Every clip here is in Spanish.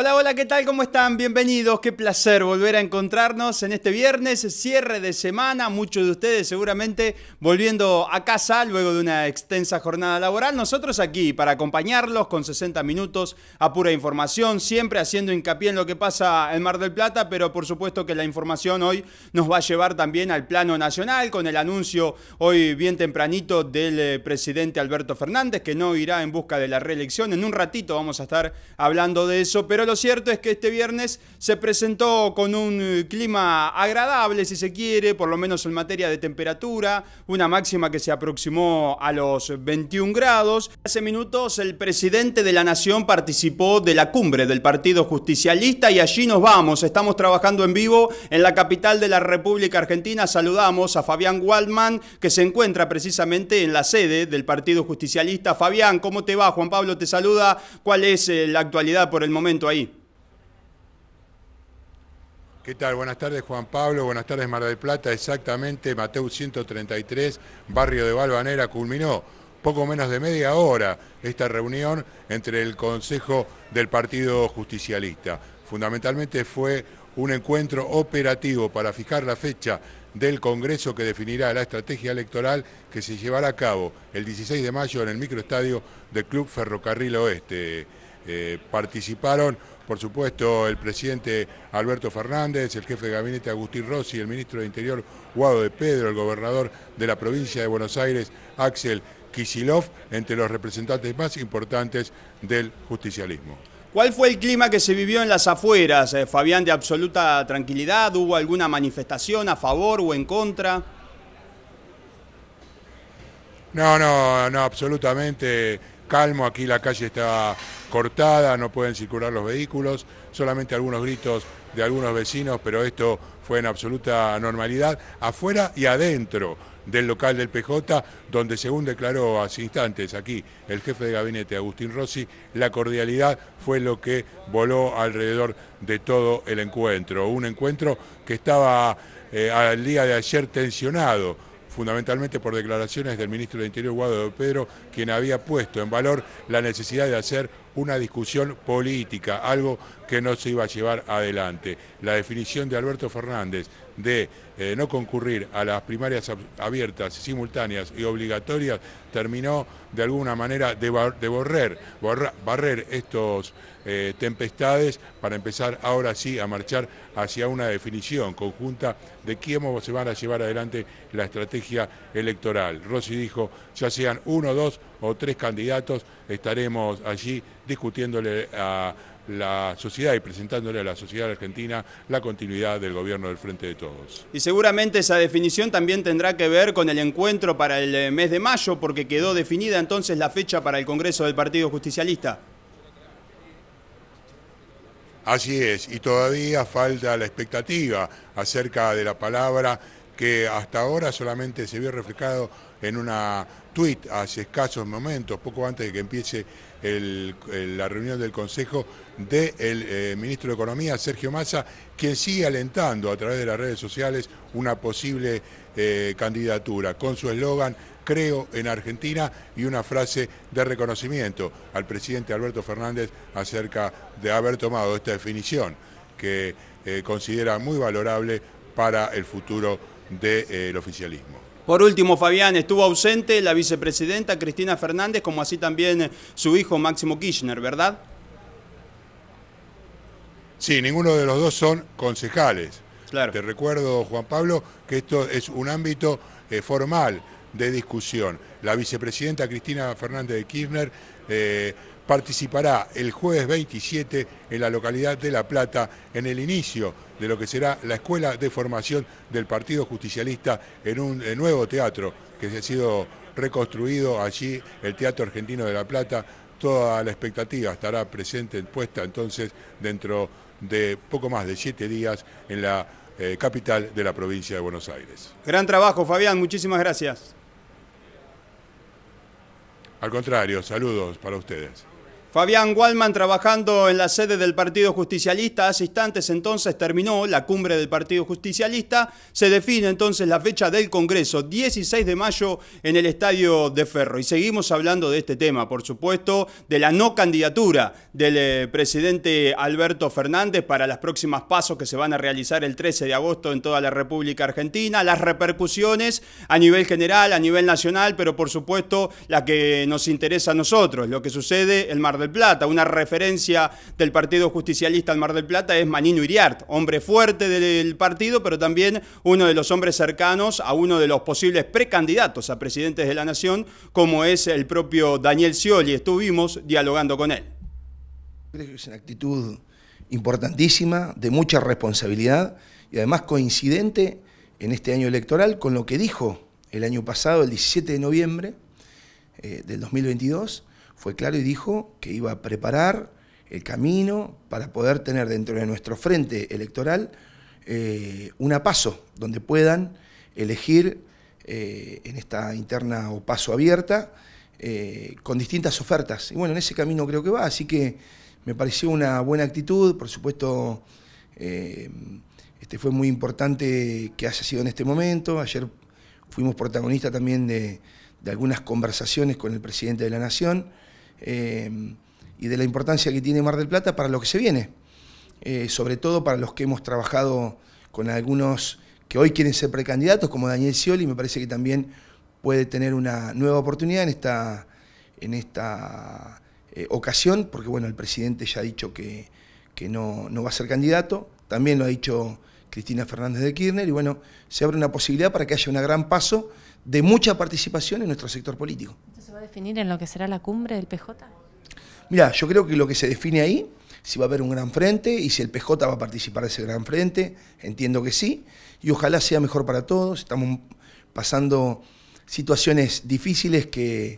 Hola, hola, ¿qué tal? ¿Cómo están? Bienvenidos. Qué placer volver a encontrarnos en este viernes, cierre de semana. Muchos de ustedes seguramente volviendo a casa luego de una extensa jornada laboral. Nosotros aquí para acompañarlos con 60 minutos a pura información, siempre haciendo hincapié en lo que pasa en Mar del Plata, pero por supuesto que la información hoy nos va a llevar también al plano nacional con el anuncio hoy bien tempranito del eh, presidente Alberto Fernández que no irá en busca de la reelección. En un ratito vamos a estar hablando de eso, pero lo cierto es que este viernes se presentó con un eh, clima agradable, si se quiere, por lo menos en materia de temperatura, una máxima que se aproximó a los 21 grados. Hace minutos el presidente de la Nación participó de la cumbre del Partido Justicialista y allí nos vamos. Estamos trabajando en vivo en la capital de la República Argentina. Saludamos a Fabián Waldman, que se encuentra precisamente en la sede del Partido Justicialista. Fabián, ¿cómo te va? Juan Pablo te saluda. ¿Cuál es eh, la actualidad por el momento ahí? ¿Qué tal? Buenas tardes Juan Pablo, buenas tardes Mar del Plata, exactamente Mateu 133, barrio de Balvanera, culminó poco menos de media hora esta reunión entre el Consejo del Partido Justicialista. Fundamentalmente fue un encuentro operativo para fijar la fecha del Congreso que definirá la estrategia electoral que se llevará a cabo el 16 de mayo en el microestadio del Club Ferrocarril Oeste. Eh, participaron por supuesto el presidente Alberto Fernández, el jefe de gabinete Agustín Rossi, el ministro de Interior Guado de Pedro, el gobernador de la provincia de Buenos Aires Axel Kisilov, entre los representantes más importantes del justicialismo. ¿Cuál fue el clima que se vivió en las afueras, eh, Fabián, de absoluta tranquilidad? ¿Hubo alguna manifestación a favor o en contra? No, no, no, absolutamente calmo. Aquí la calle está cortada, no pueden circular los vehículos, solamente algunos gritos de algunos vecinos, pero esto fue en absoluta normalidad, afuera y adentro del local del PJ, donde según declaró hace instantes aquí el jefe de gabinete Agustín Rossi, la cordialidad fue lo que voló alrededor de todo el encuentro. Un encuentro que estaba eh, al día de ayer tensionado fundamentalmente por declaraciones del ministro del Interior, Guado Pedro, quien había puesto en valor la necesidad de hacer una discusión política, algo que no se iba a llevar adelante. La definición de Alberto Fernández de eh, no concurrir a las primarias abiertas, simultáneas y obligatorias, terminó de alguna manera de, borrer, barrer estos eh, tempestades para empezar ahora sí a marchar hacia una definición conjunta de quién se van a llevar adelante la estrategia electoral. Rossi dijo, ya sean uno, dos o tres candidatos, estaremos allí discutiéndole a la sociedad y presentándole a la sociedad argentina la continuidad del gobierno del Frente de Todos. Y seguramente esa definición también tendrá que ver con el encuentro para el eh, mes de mayo, porque quedó definida entonces la fecha para el Congreso del Partido Justicialista. Así es, y todavía falta la expectativa acerca de la palabra que hasta ahora solamente se vio reflejado en una tuit hace escasos momentos, poco antes de que empiece la reunión del Consejo del eh, ministro de Economía, Sergio Massa, quien sigue alentando a través de las redes sociales una posible eh, candidatura, con su eslogan Creo en Argentina y una frase de reconocimiento al presidente Alberto Fernández acerca de haber tomado esta definición que eh, considera muy valorable para el futuro del oficialismo. Por último, Fabián, estuvo ausente la vicepresidenta Cristina Fernández, como así también eh, su hijo Máximo Kirchner, ¿verdad? Sí, ninguno de los dos son concejales. Claro. Te recuerdo, Juan Pablo, que esto es un ámbito eh, formal de discusión. La vicepresidenta Cristina Fernández de Kirchner eh, participará el jueves 27 en la localidad de La Plata en el inicio de lo que será la escuela de formación del Partido Justicialista en un eh, nuevo teatro que se ha sido reconstruido allí, el Teatro Argentino de La Plata. Toda la expectativa estará presente, puesta entonces dentro de poco más de siete días en la eh, capital de la provincia de Buenos Aires. Gran trabajo, Fabián, muchísimas gracias. Al contrario, saludos para ustedes. Fabián Wallman trabajando en la sede del Partido Justicialista. Hace instantes entonces terminó la cumbre del Partido Justicialista. Se define entonces la fecha del Congreso, 16 de mayo en el Estadio de Ferro. Y seguimos hablando de este tema, por supuesto, de la no candidatura del eh, presidente Alberto Fernández para las próximas pasos que se van a realizar el 13 de agosto en toda la República Argentina. Las repercusiones a nivel general, a nivel nacional, pero por supuesto la que nos interesa a nosotros, lo que sucede en Mar del Plata. Una referencia del Partido Justicialista al Mar del Plata es Manino Iriart, hombre fuerte del partido, pero también uno de los hombres cercanos a uno de los posibles precandidatos a presidentes de la Nación, como es el propio Daniel Scioli. Estuvimos dialogando con él. Creo que es una actitud importantísima, de mucha responsabilidad y además coincidente en este año electoral con lo que dijo el año pasado, el 17 de noviembre eh, del 2022, fue claro y dijo que iba a preparar el camino para poder tener dentro de nuestro frente electoral eh, un una paso donde puedan elegir eh, en esta interna o paso abierta eh, con distintas ofertas. Y bueno, en ese camino creo que va, así que me pareció una buena actitud, por supuesto este fue muy importante que haya sido en este momento, ayer fuimos protagonistas también de, de algunas conversaciones con el presidente de la Nación, Em, y de la importancia que tiene Mar del Plata para lo que se viene, eh, sobre todo para los que hemos trabajado con algunos que hoy quieren ser precandidatos, como Daniel Scioli, me parece que también puede tener una nueva oportunidad en esta, en esta eh, ocasión, porque bueno, el presidente ya ha dicho que, que no, no va a ser candidato, también lo ha dicho Cristina Fernández de Kirchner, y bueno, se abre una posibilidad para que haya un gran paso de mucha participación en nuestro sector político definir en lo que será la cumbre del PJ? Mira, yo creo que lo que se define ahí, si va a haber un gran frente y si el PJ va a participar de ese gran frente, entiendo que sí, y ojalá sea mejor para todos. Estamos pasando situaciones difíciles que,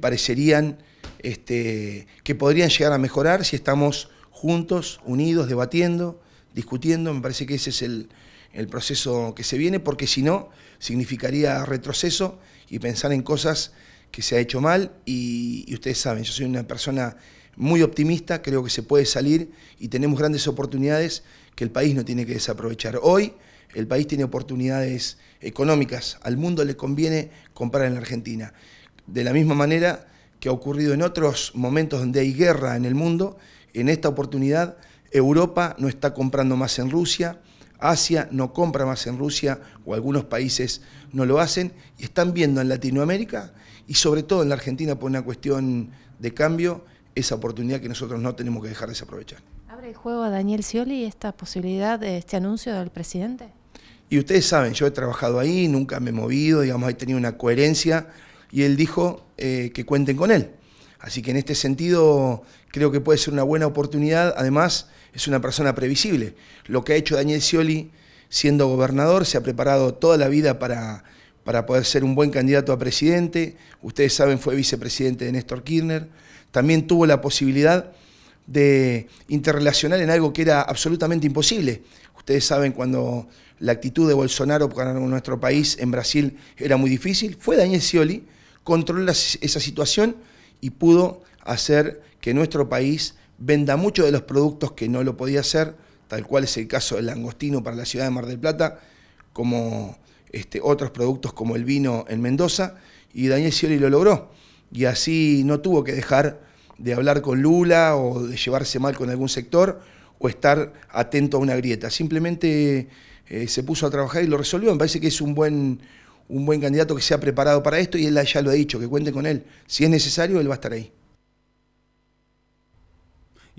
parecerían este, que podrían llegar a mejorar si estamos juntos, unidos, debatiendo, discutiendo. Me parece que ese es el, el proceso que se viene, porque si no, significaría retroceso y pensar en cosas que se ha hecho mal y, ustedes saben, yo soy una persona muy optimista, creo que se puede salir y tenemos grandes oportunidades que el país no tiene que desaprovechar. Hoy el país tiene oportunidades económicas, al mundo le conviene comprar en la Argentina. De la misma manera que ha ocurrido en otros momentos donde hay guerra en el mundo, en esta oportunidad Europa no está comprando más en Rusia, Asia no compra más en Rusia o algunos países no lo hacen y están viendo en Latinoamérica y sobre todo en la Argentina por una cuestión de cambio, esa oportunidad que nosotros no tenemos que dejar de desaprovechar. ¿Abre el juego a Daniel Scioli esta posibilidad, de este anuncio del presidente? Y ustedes saben, yo he trabajado ahí, nunca me he movido, digamos, he tenido una coherencia y él dijo eh, que cuenten con él. Así que en este sentido creo que puede ser una buena oportunidad. Además, es una persona previsible. Lo que ha hecho Daniel Scioli siendo gobernador, se ha preparado toda la vida para para poder ser un buen candidato a presidente. Ustedes saben, fue vicepresidente de Néstor Kirchner. También tuvo la posibilidad de interrelacionar en algo que era absolutamente imposible. Ustedes saben cuando la actitud de Bolsonaro para nuestro país en Brasil era muy difícil. Fue Daniel Scioli, controló esa situación y pudo hacer que nuestro país venda muchos de los productos que no lo podía hacer, tal cual es el caso del langostino para la ciudad de Mar del Plata, como este, otros productos como el vino en Mendoza, y Daniel Scioli lo logró. Y así no tuvo que dejar de hablar con Lula o de llevarse mal con algún sector o estar atento a una grieta. Simplemente eh, se puso a trabajar y lo resolvió. Me parece que es un buen, un buen candidato que se ha preparado para esto y él ya lo ha dicho, que cuente con él. Si es necesario, él va a estar ahí.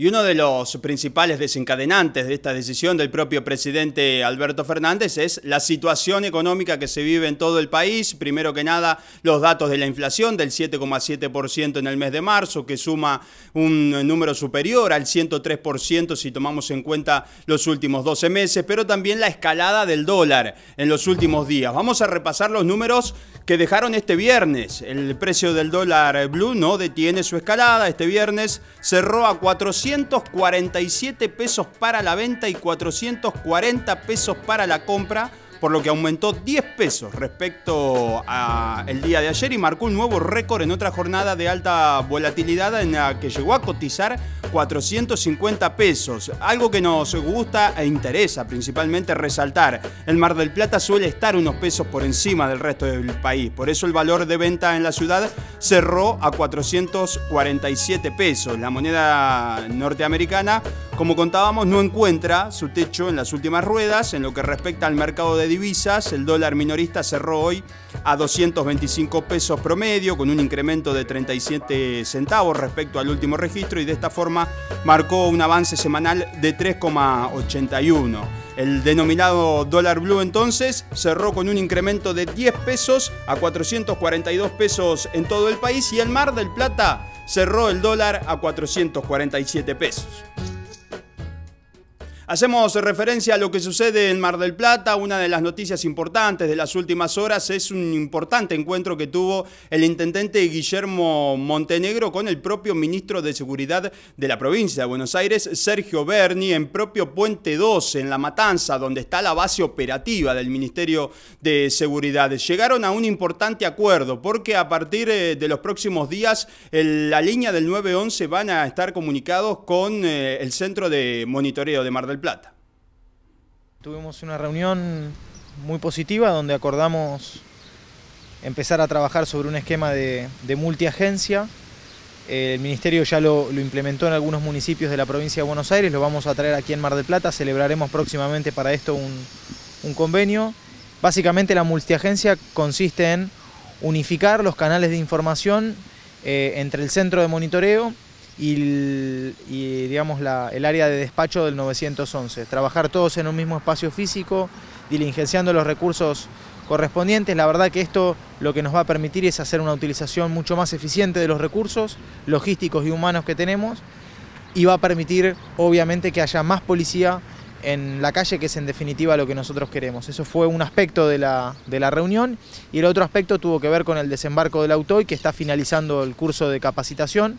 Y uno de los principales desencadenantes de esta decisión del propio presidente Alberto Fernández es la situación económica que se vive en todo el país. Primero que nada, los datos de la inflación del 7,7% en el mes de marzo, que suma un número superior al 103% si tomamos en cuenta los últimos 12 meses, pero también la escalada del dólar en los últimos días. Vamos a repasar los números que dejaron este viernes. El precio del dólar blue no detiene su escalada. Este viernes cerró a 447 pesos para la venta y 440 pesos para la compra por lo que aumentó 10 pesos respecto al día de ayer y marcó un nuevo récord en otra jornada de alta volatilidad en la que llegó a cotizar 450 pesos, algo que nos gusta e interesa principalmente resaltar. El Mar del Plata suele estar unos pesos por encima del resto del país, por eso el valor de venta en la ciudad cerró a 447 pesos. La moneda norteamericana como contábamos, no encuentra su techo en las últimas ruedas. En lo que respecta al mercado de divisas, el dólar minorista cerró hoy a 225 pesos promedio, con un incremento de 37 centavos respecto al último registro y de esta forma marcó un avance semanal de 3,81. El denominado dólar blue entonces cerró con un incremento de 10 pesos a 442 pesos en todo el país y el Mar del Plata cerró el dólar a 447 pesos. Hacemos referencia a lo que sucede en Mar del Plata. Una de las noticias importantes de las últimas horas es un importante encuentro que tuvo el intendente Guillermo Montenegro con el propio ministro de Seguridad de la provincia de Buenos Aires, Sergio Berni, en propio Puente 12, en La Matanza, donde está la base operativa del Ministerio de Seguridad. Llegaron a un importante acuerdo porque a partir eh, de los próximos días la línea del 911 van a estar comunicados con eh, el centro de monitoreo de Mar del Plata. Tuvimos una reunión muy positiva donde acordamos empezar a trabajar sobre un esquema de, multiagencia. El Ministerio ya lo, implementó en algunos municipios de la provincia de Buenos Aires, lo vamos a traer aquí en Mar del Plata, celebraremos próximamente para esto un, convenio. Básicamente la multiagencia consiste en unificar los canales de información eh, entre el centro de monitoreo y, digamos, el área de despacho del 911. Trabajar todos en un mismo espacio físico, diligenciando los recursos correspondientes. La verdad que esto lo que nos va a permitir es hacer una utilización mucho más eficiente de los recursos logísticos y humanos que tenemos y va a permitir obviamente que haya más policía en la calle, que es en definitiva lo que nosotros queremos. Eso fue un aspecto de la, de la reunión y el otro aspecto tuvo que ver con el desembarco del auto que está finalizando el curso de capacitación.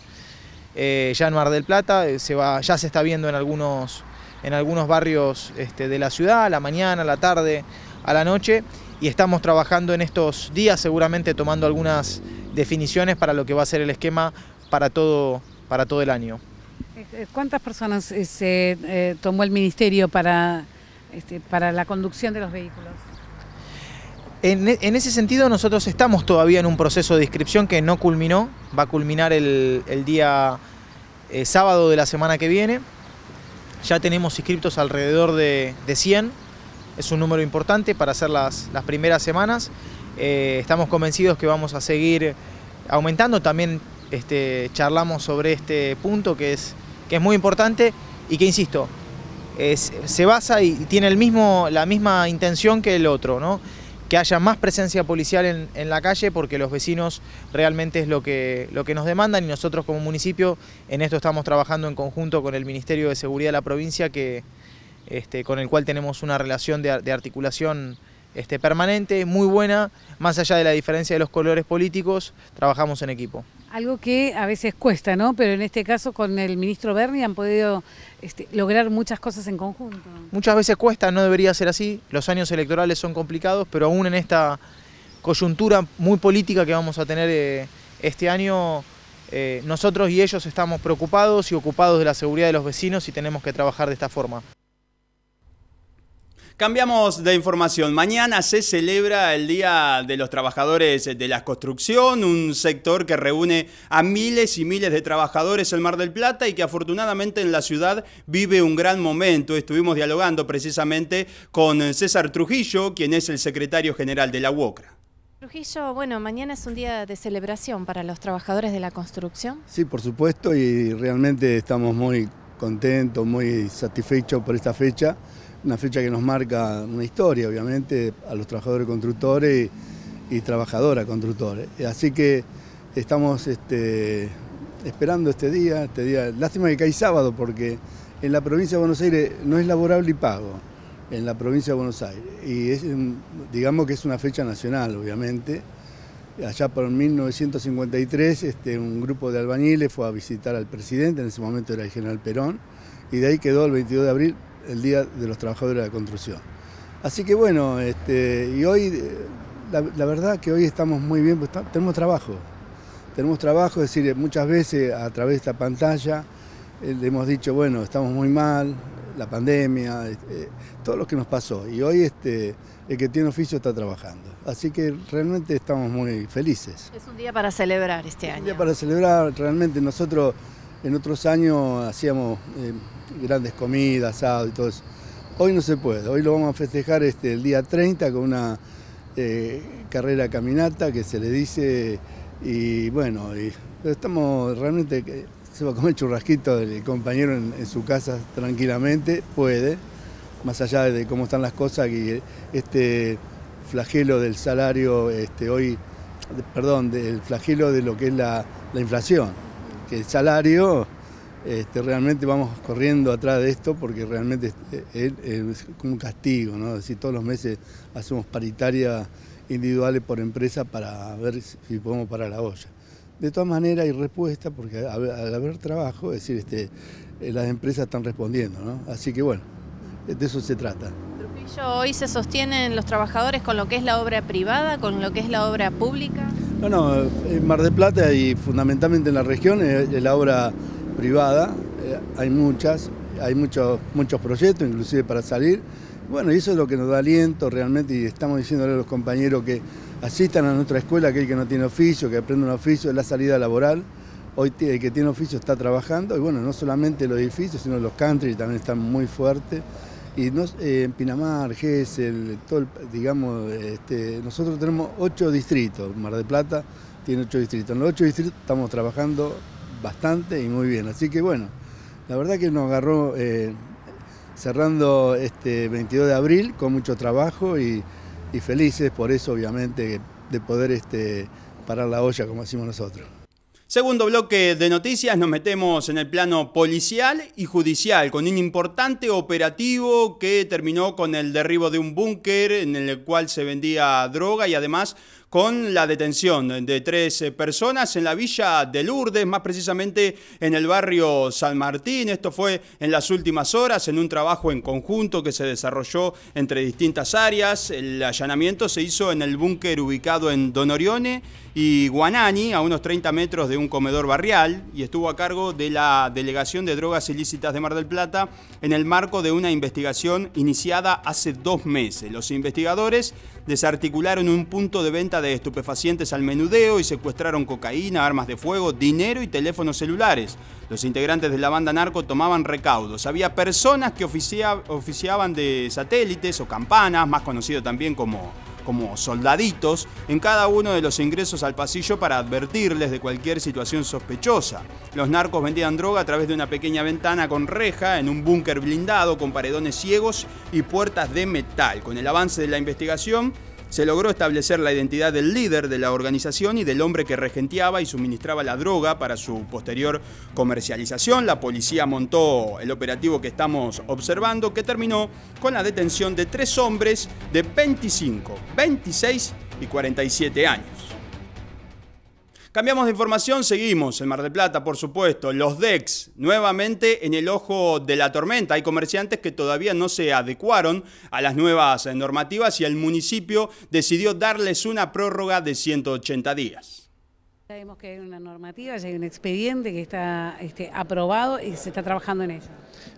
Eh, ya en Mar del Plata, eh, se va, ya se está viendo en algunos, en algunos barrios este, de la ciudad, a la mañana, a la tarde, a la noche, y estamos trabajando en estos días seguramente tomando algunas definiciones para lo que va a ser el esquema para todo, para todo el año. Eh, ¿Cuántas personas se tomó el Ministerio para, este, para la conducción de los vehículos? E, en, ese sentido nosotros estamos todavía en un proceso de inscripción que no culminó, va a culminar el, día eh, sábado de la semana que viene. Ya tenemos inscriptos alrededor de, 100, es un número importante para hacer las, primeras semanas. Eh, estamos convencidos que vamos a seguir aumentando, también este, charlamos sobre este punto que es, que es muy importante y que, insisto, se basa y tiene el mismo, la misma intención que el otro. ¿no? que haya más presencia policial en, la calle porque los vecinos realmente es lo que, lo que nos demandan y nosotros como municipio en esto estamos trabajando en conjunto con el Ministerio de Seguridad de la provincia que, este, con el cual tenemos una relación de, articulación este, permanente, muy buena, más allá de la diferencia de los colores políticos, trabajamos en equipo. Algo que a veces cuesta, ¿no? Pero en este caso con el ministro Berni han podido este, lograr muchas cosas en conjunto. Muchas veces cuesta, no debería ser así. Los años electorales son complicados, pero aún en esta coyuntura muy política que vamos a tener eh, este año, eh, nosotros y ellos estamos preocupados y ocupados de la seguridad de los vecinos y tenemos que trabajar de esta forma. Cambiamos de información. Mañana se celebra el Día de los Trabajadores de la Construcción, un sector que reúne a miles y miles de trabajadores en Mar del Plata y que afortunadamente en la ciudad vive un gran momento. Estuvimos dialogando precisamente con César Trujillo, quien es el secretario general de la UOCRA. Trujillo, bueno, mañana es un día de celebración para los trabajadores de la construcción. Sí, por supuesto, y realmente estamos muy contentos, muy satisfechos por esta fecha una fecha que nos marca una historia, obviamente, a los trabajadores constructores y, trabajadoras constructores. Así que estamos este, esperando este día, este día. Lástima que cae sábado porque en la provincia de Buenos Aires no es laborable y pago, en la provincia de Buenos Aires. Y es, digamos que es una fecha nacional, obviamente. Allá por 1953, este, un grupo de albañiles fue a visitar al presidente, en ese momento era el general Perón, y de ahí quedó el 22 de abril el Día de los Trabajadores de la Construcción. Así que bueno, este, y hoy, la, verdad que hoy estamos muy bien, pues, tenemos trabajo. Tenemos trabajo, es decir, muchas veces a través de esta pantalla eh, le hemos dicho, bueno, estamos muy mal, la pandemia, este, todo lo que nos pasó. Y hoy este, el que tiene oficio está trabajando. Así que realmente estamos muy felices. Es un día para celebrar este año. un día para celebrar, realmente nosotros en otros años hacíamos... Eh, grandes comidas, asado y todo eso. Hoy no se puede, hoy lo vamos a festejar este, el día 30 con una eh, carrera caminata que se le dice y bueno, estamos realmente, se va a comer churrasquito del compañero en, su casa tranquilamente, puede, más allá de cómo están las cosas, y este flagelo del salario, este, hoy, perdón, del flagelo de lo que es la, la inflación, que el salario este, realmente vamos corriendo atrás de esto porque realmente este, es, como un castigo, ¿no? todos los meses hacemos paritarias individuales por empresa para ver si podemos parar la olla. De todas maneras hay respuesta porque al haber trabajo, es decir, este, eh, las empresas están respondiendo, ¿no? Así que bueno, de eso se trata. Trujillo, ¿hoy se sostienen los trabajadores con lo que es la obra privada, con lo que es la obra pública? No, no, en Mar del Plata y fundamentalmente en la región es la obra privada, eh, hay muchas, hay muchos, muchos proyectos inclusive para salir. Bueno, y eso es lo que nos da aliento realmente y estamos diciéndole a los compañeros que asistan a nuestra escuela, aquel que no tiene oficio, que aprende un oficio, es la salida laboral. Hoy el que tiene oficio está trabajando y bueno, no solamente los edificios, sino los country también están muy fuertes. Y eh, en Pinamar, Gessel, el, digamos, este, nosotros tenemos ocho distritos, Mar de Plata tiene ocho distritos. En los ocho distritos estamos trabajando bastante y muy bien. Así que bueno, la verdad que nos agarró eh, cerrando este 22 de abril con mucho trabajo y, felices por eso, obviamente, de poder este, parar la olla como hacemos nosotros. Segundo bloque de noticias, nos metemos en el plano policial y judicial, con un importante operativo que terminó con el derribo de un búnker en el cual se vendía droga y además con la detención de tres eh, personas en la villa de Lourdes, más precisamente en el barrio San Martín. Esto fue en las últimas horas en un trabajo en conjunto que se desarrolló entre distintas áreas. El allanamiento se hizo en el búnker ubicado en Don Orione y Guanani, a unos 30 metros de un comedor barrial, y estuvo a cargo de la Delegación de Drogas Ilícitas de Mar del Plata en el marco de una investigación iniciada hace dos meses. Los investigadores desarticularon un punto de venta de estupefacientes al menudeo y secuestraron cocaína, armas de fuego, dinero y teléfonos celulares. Los integrantes de la banda narco tomaban recaudos. Había personas que oficiaban de satélites o campanas, más conocido también como como soldaditos en cada uno de los ingresos al pasillo para advertirles de cualquier situación sospechosa. Los narcos vendían droga a través de una pequeña ventana con reja en un búnker blindado con paredones ciegos y puertas de metal. Con el avance de la investigación, se logró establecer la identidad del líder de la organización y del hombre que regenteaba y suministraba la droga para su posterior comercialización. La policía montó el operativo que estamos observando, que terminó con la detención de tres hombres de 25, 26 y 47 años. Cambiamos de información, seguimos en Mar del Plata, por supuesto. Los DEX, nuevamente en el ojo de la tormenta. Hay comerciantes que todavía no se adecuaron a las nuevas eh, normativas y el municipio decidió darles una prórroga de 180 días. Sabemos que hay una normativa, hay un expediente que está este, aprobado y se está trabajando en eso.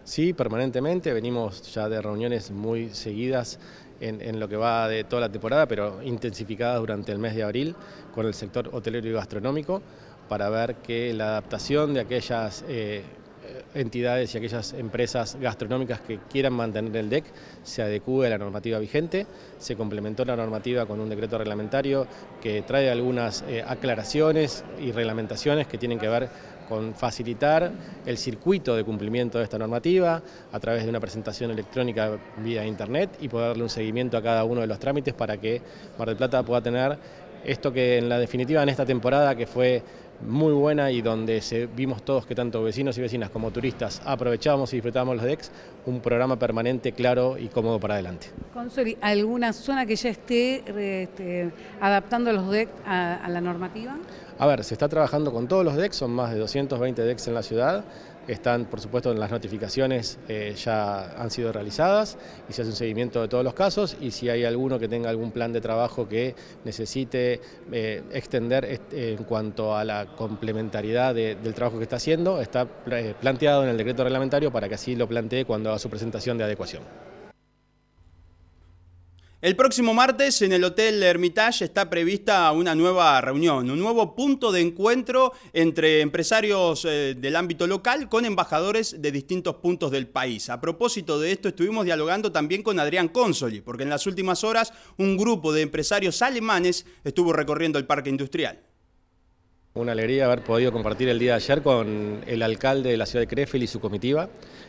Sí, permanentemente. Venimos ya de reuniones muy seguidas en, lo que va de toda la temporada, pero intensificada durante el mes de abril con el sector hotelero y gastronómico, para ver que la adaptación de aquellas eh, eh, entidades y aquellas empresas gastronómicas que quieran mantener el DEC se adecue a la normativa vigente. Se complementó la normativa con un decreto reglamentario que trae algunas eh, aclaraciones y reglamentaciones que tienen que ver con facilitar el circuito de cumplimiento de esta normativa a través de una presentación electrónica vía internet y poder darle un seguimiento a cada uno de los trámites para que Mar del Plata pueda tener esto que en la definitiva en esta temporada que fue muy buena y donde se, vimos todos que tanto vecinos y vecinas como turistas aprovechábamos y disfrutábamos los DEX, un programa permanente, claro y cómodo para adelante. Consueli, ¿alguna zona que ya esté este, adaptando los DEX a, la normativa? A ver, se está trabajando con todos los DEX, son más de 220 DEX en la ciudad están por supuesto en las notificaciones, eh, ya han sido realizadas y se hace un seguimiento de todos los casos y si hay alguno que tenga algún plan de trabajo que necesite eh, extender en cuanto a la complementariedad del trabajo que está haciendo, está eh, planteado en el decreto reglamentario para que así lo plantee cuando haga su presentación de adecuación. El próximo martes en el Hotel Hermitage está prevista una nueva reunión, un nuevo punto de encuentro entre empresarios eh, del ámbito local con embajadores de distintos puntos del país. A propósito de esto, estuvimos dialogando también con Adrián Consoli, porque en las últimas horas un grupo de empresarios alemanes estuvo recorriendo el parque industrial. Una alegría haber podido compartir el día de ayer con el alcalde de la ciudad de Crefil y su comitiva.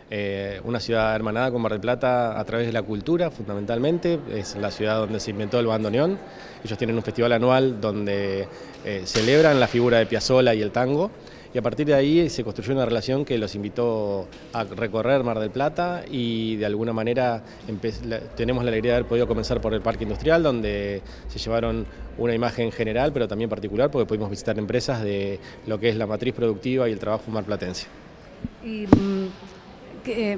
Eh, una ciudad hermanada con Mar del Plata a través de la cultura, fundamentalmente. Es la ciudad donde se inventó el bandoneón. Ellos tienen un festival anual donde eh, celebran la figura de Piazzolla y el tango y a partir de ahí se construyó una relación que los invitó a recorrer Mar del Plata y de alguna manera tenemos la alegría de haber podido comenzar por el Parque Industrial, donde se llevaron una imagen general, pero también particular, porque pudimos visitar empresas de lo que es la matriz productiva y el trabajo marplatense. Mm, eh,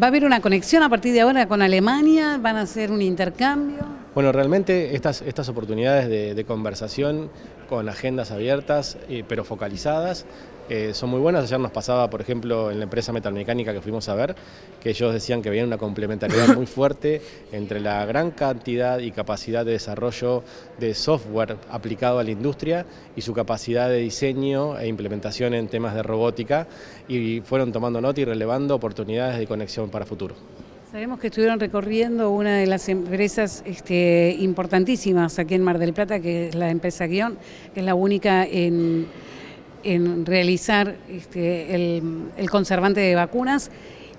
¿va a haber una conexión a partir de ahora con Alemania? ¿Van a hacer un intercambio? Bueno, realmente estas, estas oportunidades de, conversación con agendas abiertas, eh, pero focalizadas, eh, son muy buenas. Ayer nos pasaba, por ejemplo, en la empresa metalmecánica que fuimos a ver, que ellos decían que había una complementariedad muy fuerte entre la gran cantidad y capacidad de desarrollo de software aplicado a la industria y su capacidad de diseño e implementación en temas de robótica y fueron tomando nota y relevando oportunidades de conexión para futuro. Sabemos que estuvieron recorriendo una de las empresas este, importantísimas aquí en Mar del Plata, que es la empresa Guión, que es la única en en realizar este, el conservante de vacunas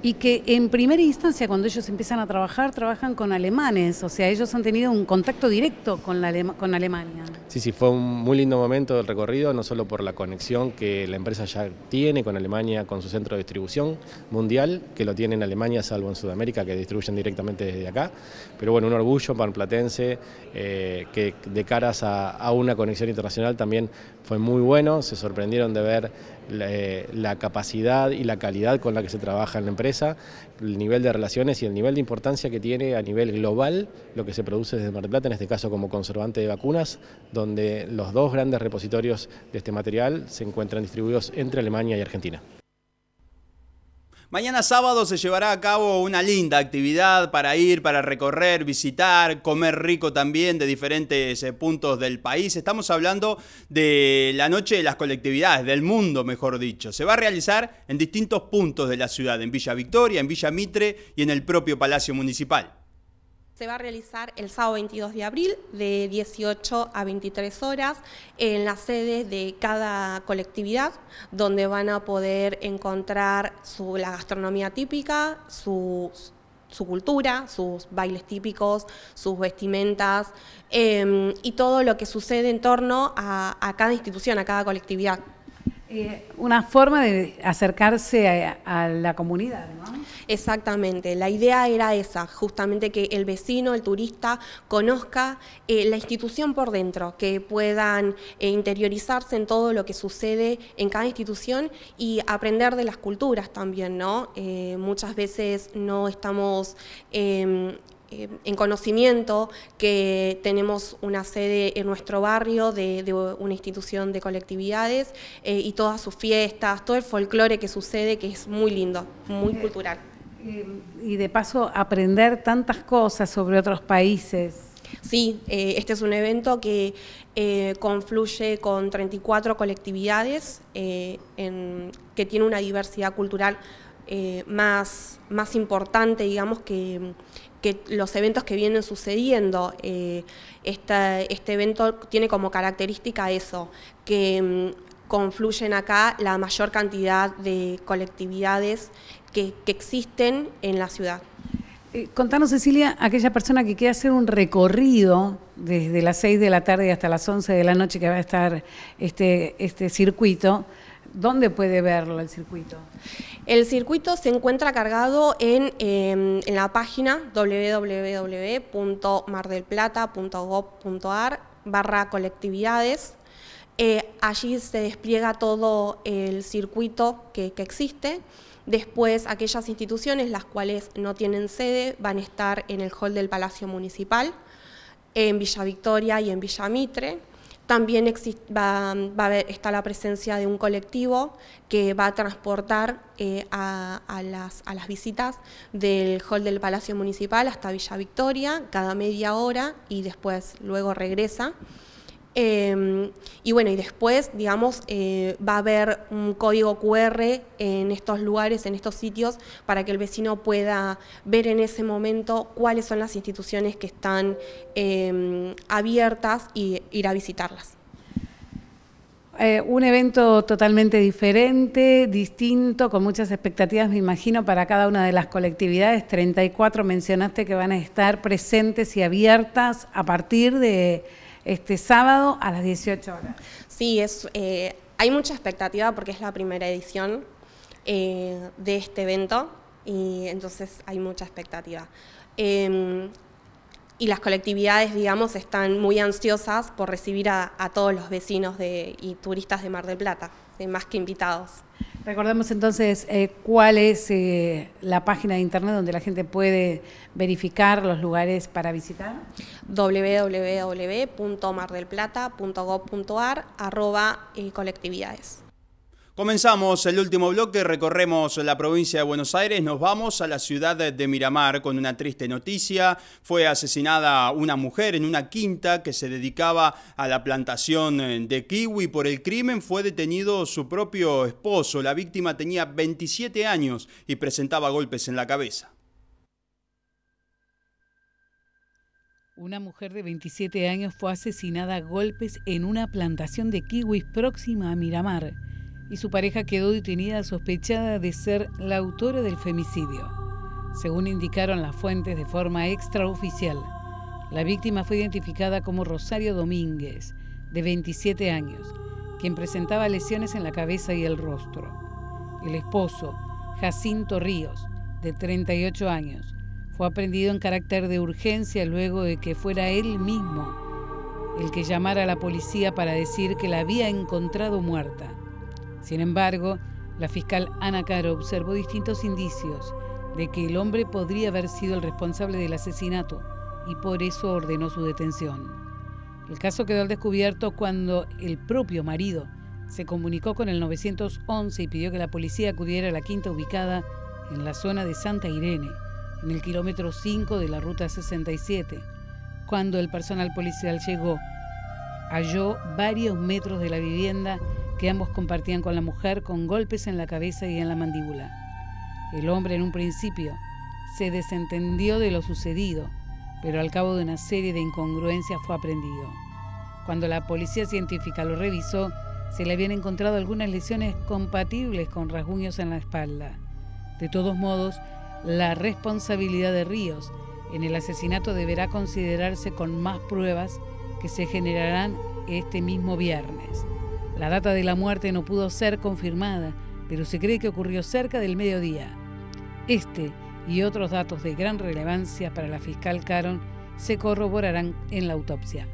y que en primera instancia cuando ellos empiezan a trabajar, trabajan con alemanes, o sea, ellos han tenido un contacto directo con, la con Alemania. Sí, sí, fue un muy lindo momento del recorrido, no solo por la conexión que la empresa ya tiene con Alemania, con su centro de distribución mundial, que lo tiene en Alemania, salvo en Sudamérica, que distribuyen directamente desde acá, pero bueno, un orgullo panplatense, eh, que de caras a, una conexión internacional también fue muy bueno, se sorprendieron de ver eh, la capacidad y la calidad con la que se trabaja en la empresa, el nivel de relaciones y el nivel de importancia que tiene a nivel global lo que se produce desde Mar del Plata, en este caso como conservante de vacunas, donde los dos grandes repositorios de este material se encuentran distribuidos entre Alemania y Argentina. Mañana sábado se llevará a cabo una linda actividad para ir, para recorrer, visitar, comer rico también de diferentes eh, puntos del país. Estamos hablando de la noche de las colectividades, del mundo mejor dicho. Se va a realizar en distintos puntos de la ciudad, en Villa Victoria, en Villa Mitre y en el propio Palacio Municipal. Se va a realizar el sábado 22 de abril de 18 a 23 horas en las sedes de cada colectividad, donde van a poder encontrar su, la gastronomía típica, su, cultura, sus bailes típicos, sus vestimentas em, y todo lo que sucede en torno a cada institución, a cada colectividad. Eh, una forma de acercarse a, la comunidad, ¿no? Exactamente, la idea era esa, justamente que el vecino, el turista, conozca eh, la institución por dentro, que puedan eh, interiorizarse en todo lo que sucede en cada institución y aprender de las culturas también, ¿no? muchas veces no estamos em, eh, en conocimiento que tenemos una sede en nuestro barrio de, una institución de colectividades eh, y todas sus fiestas, todo el folclore que sucede, que es muy lindo, muy eh, cultural. Y de paso, aprender tantas cosas sobre otros países. Sí, este es un evento que confluye con 34 colectividades que tiene una diversidad cultural más, más importante, digamos, que, que los eventos que vienen sucediendo. Eh, este evento tiene como característica eso, que mm, confluyen acá la mayor cantidad de colectividades que, que existen en la ciudad. Eh, contanos, Cecilia, aquella persona que quiere hacer un recorrido desde las 6 de la tarde hasta las 11 de la noche que va a estar este, este circuito, ¿Dónde puede verlo el circuito? El circuito se encuentra cargado en, em, la página www.mardelplata.gov.ar barra colectividades. Eh, allí se despliega todo el circuito que, que existe. Después, aquellas instituciones las cuales no tienen sede van a estar en el hall del Palacio Municipal, en Villa Victoria y en Villa Mitre también está la presencia de un colectivo que va a transportar eh, a, las, a, las, visitas del hall del Palacio Municipal hasta Villa Victoria cada media hora y después luego regresa. Em, y bueno, y después, digamos, eh, va a haber un código QR en estos lugares, en estos sitios, para que el vecino pueda ver en ese momento cuáles son las instituciones que están em, abiertas e ir a visitarlas. Eh, un evento totalmente diferente, distinto, con muchas expectativas, me imagino, para cada una de las colectividades. 34 mencionaste que van a estar presentes y abiertas a partir de este sábado a las 18 horas. Sí, es, eh, hay mucha expectativa porque es la primera edición eh, de este evento y entonces hay mucha expectativa. Em, y las colectividades, digamos, están muy ansiosas por recibir a, a todos los vecinos de, y turistas de Mar del Plata, eh, más que invitados. Recordemos entonces eh, cuál es eh, la página de internet donde la gente puede verificar los lugares para visitar. www.mardelplata.gov.ar arroba eh, colectividades. Comenzamos el último bloque, recorremos la provincia de Buenos Aires, nos vamos a la ciudad de Miramar con una triste noticia. Fue asesinada una mujer en una quinta que se dedicaba a la plantación eh, de kiwi. Por el crimen fue detenido su propio esposo. La víctima tenía 27 años y presentaba golpes en la cabeza. Una mujer de 27 años fue asesinada a golpes en una plantación de kiwis próxima a Miramar y su pareja quedó detenida sospechada de ser la autora del femicidio, según indicaron las fuentes de forma extraoficial. La víctima fue identificada como Rosario Domínguez, de 27 años, quien presentaba lesiones en la cabeza y el rostro. El esposo, Jacinto Ríos, de 38 años, fue aprendido en carácter de urgencia luego de que fuera él mismo el que llamara a la policía para decir que la había encontrado muerta. Sin embargo, la fiscal Ana Caro observó distintos indicios de que el hombre podría haber sido el responsable del asesinato y por eso ordenó su detención. El caso quedó al descubierto cuando el propio marido se comunicó con el 911 y pidió que la policía acudiera a la quinta ubicada en la zona de Santa Irene, en el kilómetro 5 de la ruta 67. Cuando el personal policial llegó, halló varios metros de la vivienda que ambos compartían con la mujer con golpes en la cabeza y en la mandíbula. El hombre en un principio se desentendió de lo sucedido, pero al cabo de una serie de incongruencias fue aprendido. Cuando la policía científica lo revisó, se le habían encontrado algunas lesiones compatibles con rasguños en la espalda. De todos modos, la responsabilidad de Ríos en el asesinato deberá considerarse con más pruebas que se generarán este mismo viernes. La data de la muerte no pudo ser confirmada, pero se cree que ocurrió cerca del mediodía. Este y otros datos de gran relevancia para la fiscal Caron se corroborarán en la autopsia.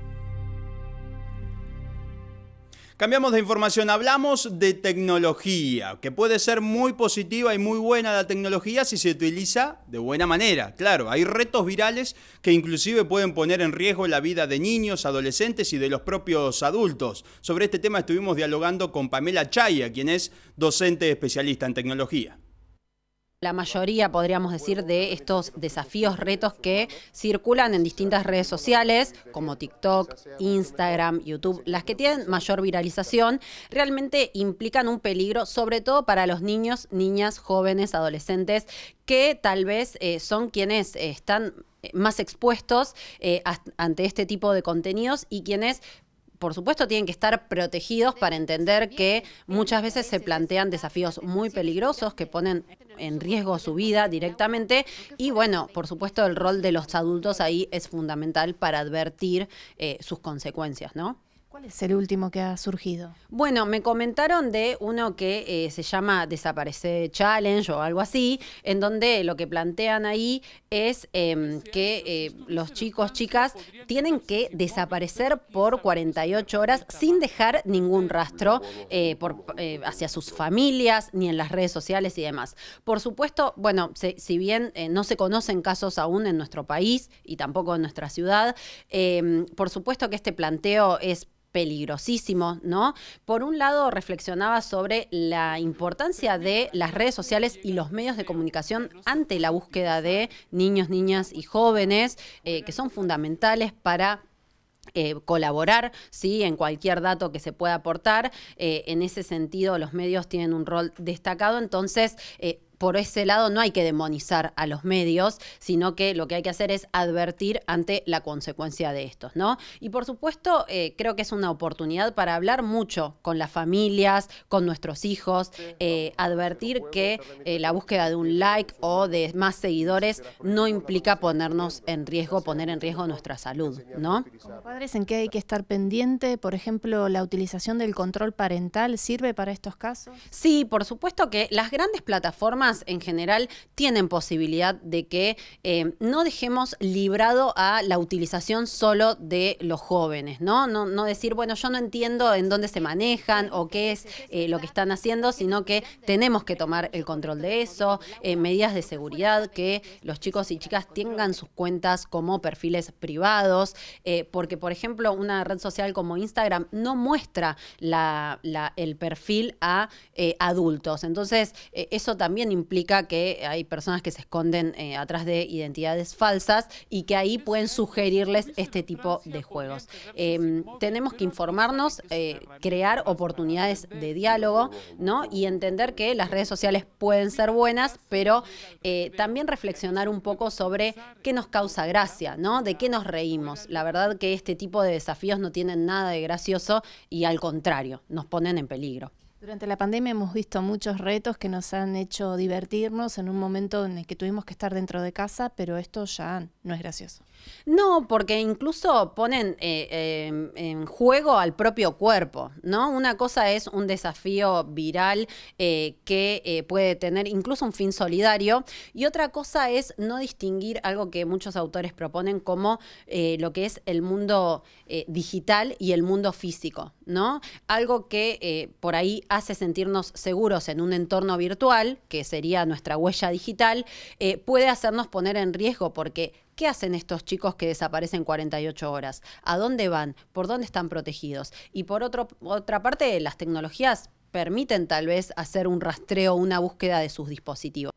Cambiamos de información, hablamos de tecnología, que puede ser muy positiva y muy buena la tecnología si se utiliza de buena manera. Claro, hay retos virales que inclusive pueden poner en riesgo la vida de niños, adolescentes y de los propios adultos. Sobre este tema estuvimos dialogando con Pamela Chaya, quien es docente especialista en tecnología la mayoría, podríamos decir, de estos desafíos, retos que circulan en distintas redes sociales, como TikTok, Instagram, YouTube, las que tienen mayor viralización, realmente implican un peligro, sobre todo para los niños, niñas, jóvenes, adolescentes, que tal vez eh, son quienes eh, están eh, más expuestos ante este tipo de contenidos y quienes por supuesto, tienen que estar protegidos para entender que muchas veces se plantean desafíos muy peligrosos que ponen en riesgo su vida directamente. Y bueno, por supuesto, el rol de los adultos ahí es fundamental para advertir eh, sus consecuencias, ¿no? ¿Cuál es el último que ha surgido? Bueno, me comentaron de uno que eh, se llama Desaparecer Challenge o algo así, en donde lo que plantean ahí es em, que eh, los chicos, chicas, tienen que desaparecer por 48 horas sin dejar ningún rastro eh, hacia sus familias, ni en las redes sociales y demás. Por supuesto, bueno, si bien no se conocen casos aún en nuestro país y tampoco en nuestra ciudad, em, por supuesto que este planteo es peligrosísimo, ¿no? Por un lado, reflexionaba sobre la importancia de las redes sociales y los medios de comunicación ante la búsqueda de niños, niñas y jóvenes, eh, que son fundamentales para eh, colaborar ¿sí? en cualquier dato que se pueda aportar. Eh, en ese sentido, los medios tienen un rol destacado. Entonces, por ese lado no hay que demonizar a los medios, sino que lo que hay que hacer es advertir ante la consecuencia de estos, ¿no? Y por supuesto, eh, creo que es una oportunidad para hablar mucho con las familias, con nuestros hijos, eh, advertir que eh, la búsqueda de un like o de más seguidores no implica ponernos en riesgo, poner en riesgo nuestra salud, ¿no? padres, ¿en qué hay que estar pendiente? Por ejemplo, la utilización del control parental sirve para estos casos? Sí, por supuesto que las grandes plataformas en general tienen posibilidad de que eh, no dejemos librado a la utilización solo de los jóvenes, ¿no? No, decir, bueno, yo no entiendo en dónde se manejan o qué es eh, lo que están haciendo, sino que tenemos que tomar el control de eso, eh, medidas de seguridad, que los chicos y chicas tengan sus cuentas como perfiles privados, porque, por ejemplo, una red social como Instagram no muestra el perfil a adultos. Entonces, eso también implica que hay personas que se esconden eh, atrás de identidades falsas y que ahí pueden sugerirles este tipo de juegos. Em, tenemos que informarnos, eh, crear oportunidades de diálogo ¿no? y entender que las redes sociales pueden ser buenas, pero eh, también reflexionar un poco sobre qué nos causa gracia, ¿no? de qué nos reímos. La verdad que este tipo de desafíos no tienen nada de gracioso y al contrario, nos ponen en peligro. Durante la pandemia hemos visto muchos retos que nos han hecho divertirnos en un momento en el que tuvimos que estar dentro de casa, pero esto ya no es gracioso. No, porque incluso ponen eh, eh, en juego al propio cuerpo, ¿no? Una cosa es un desafío viral eh, que puede tener incluso un fin solidario y otra cosa es no distinguir algo que muchos autores proponen como lo que es el mundo digital y el mundo físico, ¿no? Algo que por ahí hace sentirnos seguros en un entorno virtual, que sería nuestra huella digital, eh, puede hacernos poner en riesgo porque ¿Qué hacen estos chicos que desaparecen 48 horas? ¿A dónde van? ¿Por dónde están protegidos? Y por otra parte, las tecnologías permiten tal vez hacer un rastreo, una búsqueda de sus dispositivos.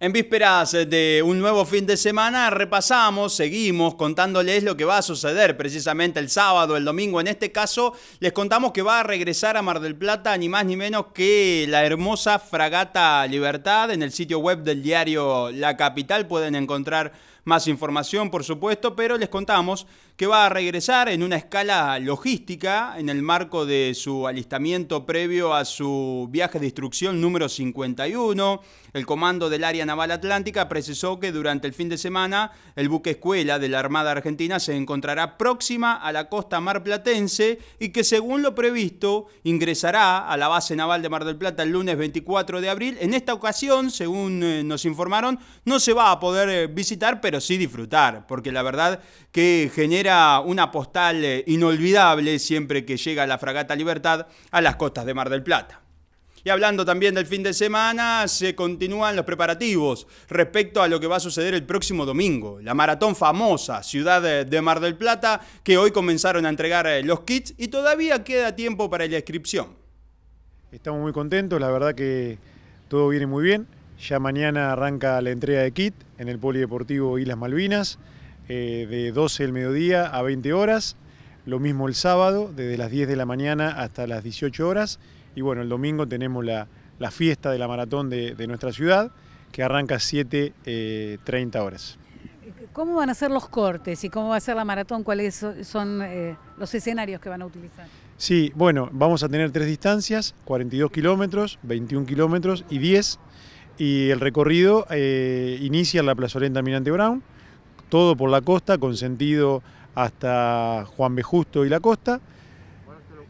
En vísperas de un nuevo fin de semana repasamos, seguimos contándoles lo que va a suceder precisamente el sábado, el domingo. En este caso les contamos que va a regresar a Mar del Plata ni más ni menos que la hermosa Fragata Libertad. En el sitio web del diario La Capital pueden encontrar más información, por supuesto, pero les contamos que va a regresar en una escala logística en el marco de su alistamiento previo a su viaje de instrucción número 51. El comando del área naval atlántica precisó que durante el fin de semana el buque escuela de la Armada Argentina se encontrará próxima a la costa marplatense y que según lo previsto ingresará a la base naval de Mar del Plata el lunes 24 de abril. En esta ocasión, según eh, nos informaron, no se va a poder eh, visitar, pero sí disfrutar, porque la verdad que genera una postal eh, inolvidable siempre que llega la fragata Libertad a las costas de Mar del Plata. Y hablando también del fin de semana, se continúan los preparativos respecto a lo que va a suceder el próximo domingo. La maratón famosa Ciudad de Mar del Plata, que hoy comenzaron a entregar eh, los kits y todavía queda tiempo para la inscripción. Estamos muy contentos, la verdad que todo viene muy bien. Ya mañana arranca la entrega de kit en el Polideportivo Islas Malvinas. Eh, de 12 del mediodía a 20 horas, lo mismo el sábado, desde las 10 de la mañana hasta las 18 horas, y bueno, el domingo tenemos la, fiesta de la maratón de, nuestra ciudad, que arranca a 7.30 eh, horas. ¿Cómo van a ser los cortes y cómo va a ser la maratón? ¿Cuáles son eh, los escenarios que van a utilizar? Sí, bueno, vamos a tener tres distancias, 42 kilómetros, 21 kilómetros y 10. Y el recorrido inicia en la plazoleta Mirante Brown, todo por la costa, con sentido hasta Juan B. Justo y la costa.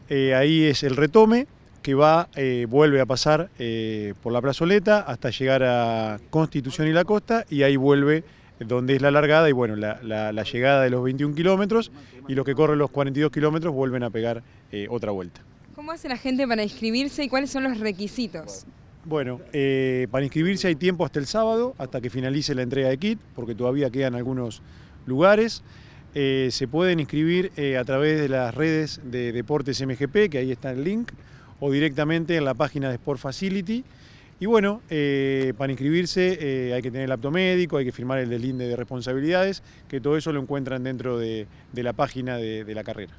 Eh, ahí es el retome que va, eh, vuelve a pasar eh, por la plazoleta hasta llegar a Constitución y la costa y ahí vuelve donde es la largada y bueno, la, la llegada de los 21 kilómetros y los que corren los 42 kilómetros vuelven a pegar otra vuelta. ¿Cómo hace la gente para inscribirse y cuáles son los requisitos? Bueno, eh, para inscribirse hay tiempo hasta el sábado, hasta que finalice la entrega de kit, porque todavía quedan algunos lugares. Eh, se pueden inscribir eh, a través de las redes de Deportes MGP, que ahí está el link, o directamente en la página de Sport Facility. Y bueno, para inscribirse hay que tener el apto médico, hay que firmar el deslinde de responsabilidades, que todo eso lo encuentran dentro de, la página de la carrera.